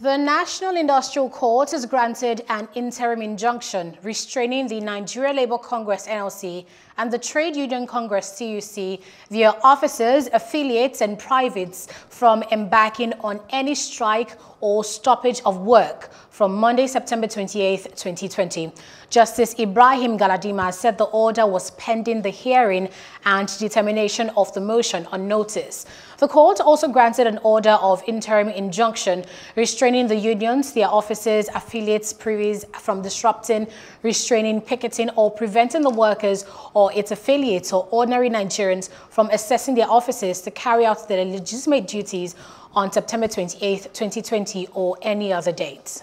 The National Industrial Court has granted an interim injunction restraining the Nigeria Labour Congress NLC and the Trade Union Congress (TUC) their officers, affiliates and privates from embarking on any strike or stoppage of work from Monday, September 28, 2020. Justice Ibrahim Galadima said the order was pending the hearing and determination of the motion on notice. The court also granted an order of interim injunction restraining the unions, their offices, affiliates, privies from disrupting, restraining, picketing, or preventing the workers or its affiliates or ordinary Nigerians from accessing their offices to carry out their legitimate duties on September 28, 2020 or any other date.